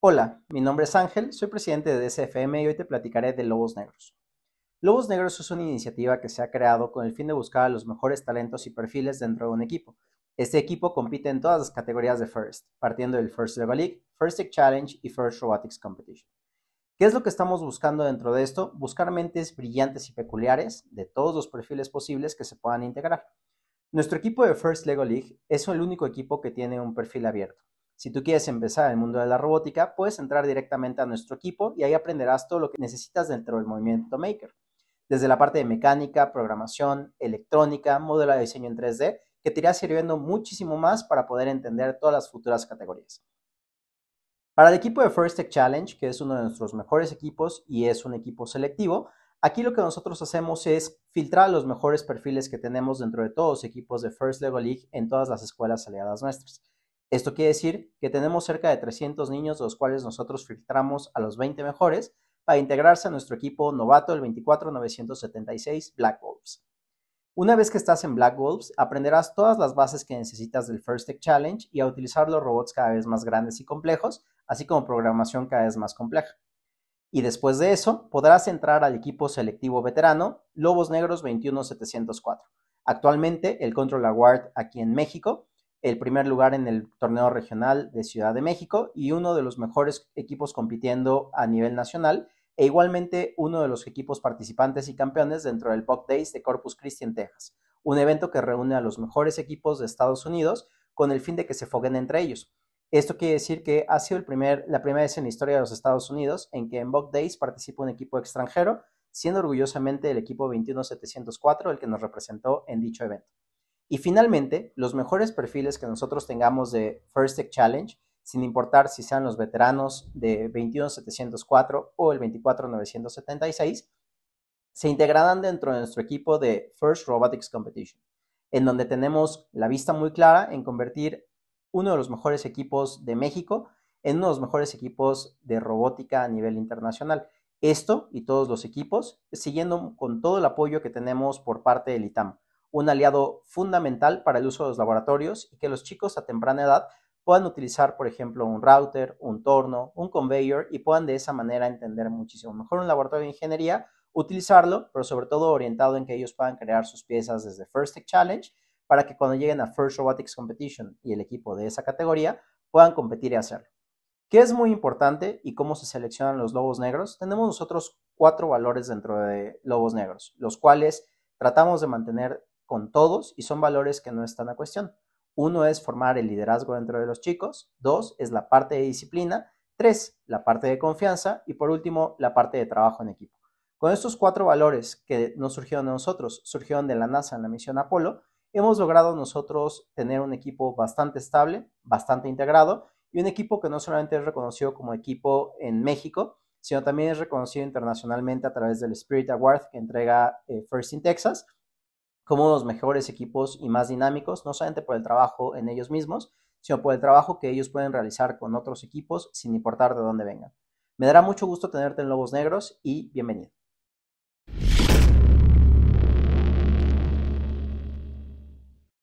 Hola, mi nombre es Ángel, soy presidente de sfM y hoy te platicaré de Lobos Negros. Lobos Negros es una iniciativa que se ha creado con el fin de buscar a los mejores talentos y perfiles dentro de un equipo. Este equipo compite en todas las categorías de First, partiendo del First Lego League, First Tech Challenge y First Robotics Competition. ¿Qué es lo que estamos buscando dentro de esto? Buscar mentes brillantes y peculiares de todos los perfiles posibles que se puedan integrar. Nuestro equipo de First Lego League es el único equipo que tiene un perfil abierto. Si tú quieres empezar en el mundo de la robótica, puedes entrar directamente a nuestro equipo y ahí aprenderás todo lo que necesitas dentro del movimiento maker, desde la parte de mecánica, programación, electrónica, modelo de diseño en 3D, que te irá sirviendo muchísimo más para poder entender todas las futuras categorías. Para el equipo de First Tech Challenge, que es uno de nuestros mejores equipos y es un equipo selectivo, aquí lo que nosotros hacemos es filtrar los mejores perfiles que tenemos dentro de todos los equipos de First Lego League en todas las escuelas aliadas nuestras. Esto quiere decir que tenemos cerca de 300 niños, los cuales nosotros filtramos a los 20 mejores para integrarse a nuestro equipo novato el 24976 Black Wolves. Una vez que estás en Black Wolves, aprenderás todas las bases que necesitas del First Tech Challenge y a utilizar los robots cada vez más grandes y complejos, así como programación cada vez más compleja. Y después de eso, podrás entrar al equipo selectivo veterano Lobos Negros 21704, actualmente el Control Award aquí en México, el primer lugar en el torneo regional de Ciudad de México y uno de los mejores equipos compitiendo a nivel nacional, e igualmente uno de los equipos participantes y campeones dentro del Pop Days de Corpus Christi en Texas, un evento que reúne a los mejores equipos de Estados Unidos con el fin de que se foguen entre ellos. Esto quiere decir que ha sido el primer, la primera vez en la historia de los Estados Unidos en que en Bog Days participa un equipo extranjero, siendo orgullosamente el equipo 21704 el que nos representó en dicho evento. Y finalmente, los mejores perfiles que nosotros tengamos de First Tech Challenge, sin importar si sean los veteranos de 21704 o el 24976, se integrarán dentro de nuestro equipo de First Robotics Competition, en donde tenemos la vista muy clara en convertir uno de los mejores equipos de México en uno de los mejores equipos de robótica a nivel internacional. Esto y todos los equipos, siguiendo con todo el apoyo que tenemos por parte del ITAM un aliado fundamental para el uso de los laboratorios y que los chicos a temprana edad puedan utilizar, por ejemplo, un router, un torno, un conveyor y puedan de esa manera entender muchísimo mejor un laboratorio de ingeniería, utilizarlo, pero sobre todo orientado en que ellos puedan crear sus piezas desde First Tech Challenge para que cuando lleguen a First Robotics Competition y el equipo de esa categoría puedan competir y hacerlo. ¿Qué es muy importante y cómo se seleccionan los lobos negros? Tenemos nosotros cuatro valores dentro de lobos negros, los cuales tratamos de mantener con todos y son valores que no están a cuestión. Uno es formar el liderazgo dentro de los chicos, dos es la parte de disciplina, tres, la parte de confianza y por último, la parte de trabajo en equipo. Con estos cuatro valores que no surgieron de nosotros, surgieron de la NASA en la misión Apolo, hemos logrado nosotros tener un equipo bastante estable, bastante integrado y un equipo que no solamente es reconocido como equipo en México, sino también es reconocido internacionalmente a través del Spirit Award que entrega eh, First in Texas como los mejores equipos y más dinámicos, no solamente por el trabajo en ellos mismos, sino por el trabajo que ellos pueden realizar con otros equipos sin importar de dónde vengan. Me dará mucho gusto tenerte en Lobos Negros y bienvenido.